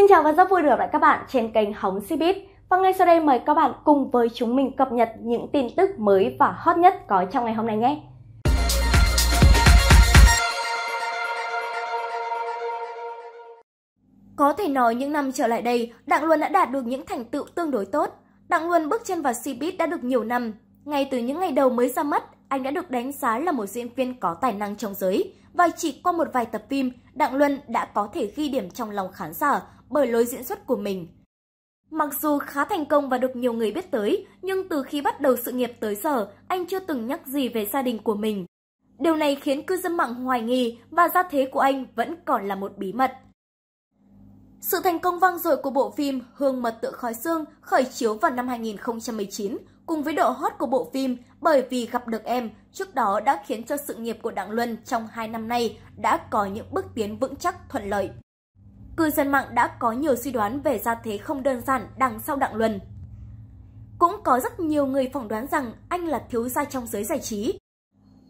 Xin chào và rất vui được gặp lại các bạn trên kênh Hóng Cbiz. Và ngay sau đây mời các bạn cùng với chúng mình cập nhật những tin tức mới và hot nhất có trong ngày hôm nay nhé. Có thể nói những năm trở lại đây, Đặng Luân đã đạt được những thành tựu tương đối tốt. Đặng Luân bước chân vào Cbiz đã được nhiều năm. Ngay từ những ngày đầu mới ra mắt, anh đã được đánh giá là một diễn viên có tài năng trong giới. Và chỉ qua một vài tập phim, Đặng Luân đã có thể ghi điểm trong lòng khán giả bởi lối diễn xuất của mình. Mặc dù khá thành công và được nhiều người biết tới, nhưng từ khi bắt đầu sự nghiệp tới giờ, anh chưa từng nhắc gì về gia đình của mình. Điều này khiến cư dân mạng hoài nghi và gia thế của anh vẫn còn là một bí mật. Sự thành công vang dội của bộ phim Hương mật tựa khói xương khởi chiếu vào năm 2019 cùng với độ hot của bộ phim bởi vì gặp được em trước đó đã khiến cho sự nghiệp của Đặng Luân trong 2 năm nay đã có những bước tiến vững chắc thuận lợi cư dân mạng đã có nhiều suy đoán về gia thế không đơn giản đằng sau Đặng Luân. Cũng có rất nhiều người phỏng đoán rằng anh là thiếu gia trong giới giải trí.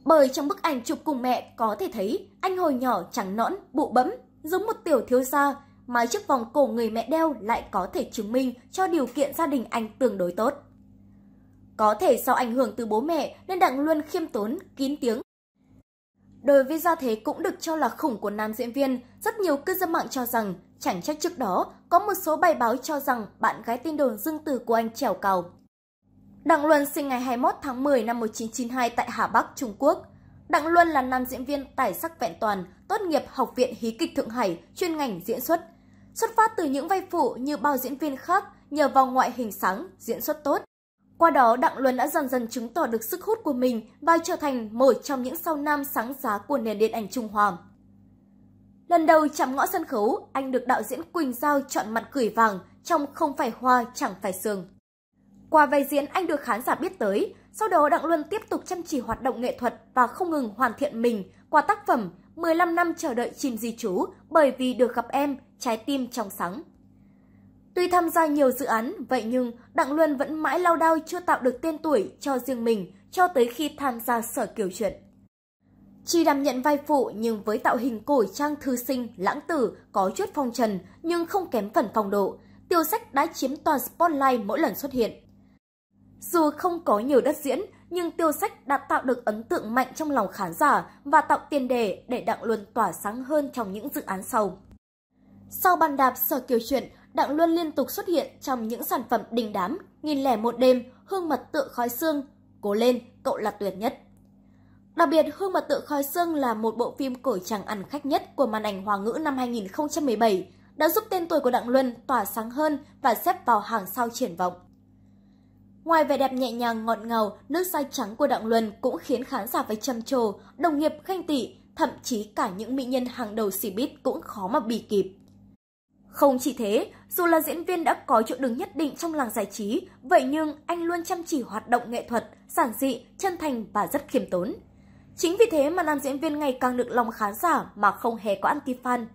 Bởi trong bức ảnh chụp cùng mẹ có thể thấy anh hồi nhỏ trắng nõn, bụ bẫm, giống một tiểu thiếu gia mà chiếc vòng cổ người mẹ đeo lại có thể chứng minh cho điều kiện gia đình anh tương đối tốt. Có thể sau ảnh hưởng từ bố mẹ nên Đặng Luân khiêm tốn, kín tiếng Đối với gia thế cũng được cho là khủng của nam diễn viên, rất nhiều cư dân mạng cho rằng, chẳng trách trước đó, có một số bài báo cho rằng bạn gái tin đồn dương tử của anh trèo cầu. Đặng Luân sinh ngày 21 tháng 10 năm 1992 tại Hà Bắc, Trung Quốc. Đặng Luân là nam diễn viên tài sắc vẹn toàn, tốt nghiệp Học viện Hí kịch Thượng Hải, chuyên ngành diễn xuất. Xuất phát từ những vai phụ như bao diễn viên khác, nhờ vào ngoại hình sáng, diễn xuất tốt, qua đó, Đặng Luân đã dần dần chứng tỏ được sức hút của mình và trở thành một trong những sao nam sáng giá của nền điện ảnh Trung Hoa. Lần đầu chạm ngõ sân khấu, anh được đạo diễn Quỳnh Giao chọn mặt cười vàng trong Không phải hoa chẳng phải sương. Qua vai diễn anh được khán giả biết tới, sau đó Đặng Luân tiếp tục chăm chỉ hoạt động nghệ thuật và không ngừng hoàn thiện mình qua tác phẩm 15 năm chờ đợi chim di chú, bởi vì được gặp em, trái tim trong sáng. Tuy tham gia nhiều dự án, vậy nhưng Đặng Luân vẫn mãi lao đao chưa tạo được tên tuổi cho riêng mình cho tới khi tham gia sở kiểu chuyện. Chỉ đảm nhận vai phụ nhưng với tạo hình cổ trang thư sinh, lãng tử, có chút phong trần nhưng không kém phần phong độ, tiêu sách đã chiếm toàn spotlight mỗi lần xuất hiện. Dù không có nhiều đất diễn, nhưng tiêu sách đã tạo được ấn tượng mạnh trong lòng khán giả và tạo tiền đề để Đặng Luân tỏa sáng hơn trong những dự án sau. Sau bàn đạp sở kiều chuyện, Đặng Luân liên tục xuất hiện trong những sản phẩm đình đám, nghìn lẻ một đêm, hương mật tựa khói xương. Cố lên, cậu là tuyệt nhất. Đặc biệt, Hương mật tựa khói xương là một bộ phim cổ tràng ăn khách nhất của màn ảnh Hoa ngữ năm 2017, đã giúp tên tuổi của Đặng Luân tỏa sáng hơn và xếp vào hàng sau triển vọng. Ngoài vẻ đẹp nhẹ nhàng ngọt ngào, nước sai trắng của Đặng Luân cũng khiến khán giả phải trầm trồ, đồng nghiệp khanh tị, thậm chí cả những mỹ nhân hàng đầu xì bít cũng khó mà bì kịp. Không chỉ thế, dù là diễn viên đã có chỗ đứng nhất định trong làng giải trí, vậy nhưng anh luôn chăm chỉ hoạt động nghệ thuật, giản dị, chân thành và rất khiêm tốn. Chính vì thế mà nam diễn viên ngày càng được lòng khán giả mà không hề có anti-fan.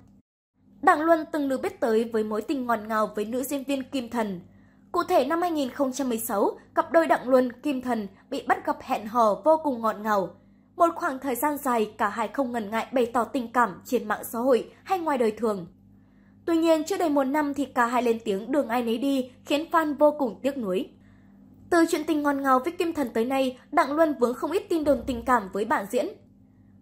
Đặng Luân từng được biết tới với mối tình ngọt ngào với nữ diễn viên Kim Thần. Cụ thể năm 2016, cặp đôi Đặng Luân, Kim Thần bị bắt gặp hẹn hò vô cùng ngọt ngào. Một khoảng thời gian dài, cả hai không ngần ngại bày tỏ tình cảm trên mạng xã hội hay ngoài đời thường. Tuy nhiên, chưa đầy một năm thì cả hai lên tiếng đường ai nấy đi, khiến fan vô cùng tiếc nuối. Từ chuyện tình ngọt ngào với Kim Thần tới nay, Đặng Luân vướng không ít tin đồn tình cảm với bạn diễn.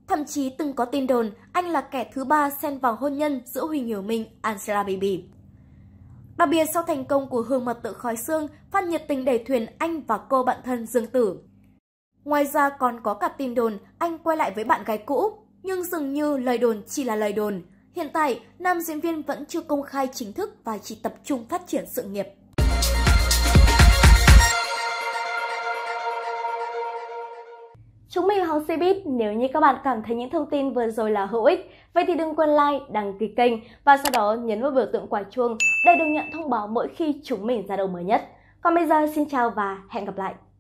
Thậm chí từng có tin đồn anh là kẻ thứ ba xen vào hôn nhân giữa Huỳnh Hiểu Minh, Angela Baby. Đặc biệt sau thành công của Hương Mật Tự Khói Xương, fan nhiệt tình đẩy thuyền anh và cô bạn thân Dương Tử. Ngoài ra còn có cả tin đồn anh quay lại với bạn gái cũ, nhưng dường như lời đồn chỉ là lời đồn, Hiện tại, nam diễn viên vẫn chưa công khai chính thức và chỉ tập trung phát triển sự nghiệp. Chúng mình là xe biết nếu như các bạn cảm thấy những thông tin vừa rồi là hữu ích, vậy thì đừng quên like, đăng ký kênh và sau đó nhấn vào biểu tượng quả chuông để được nhận thông báo mỗi khi chúng mình ra đầu mới nhất. Còn bây giờ xin chào và hẹn gặp lại!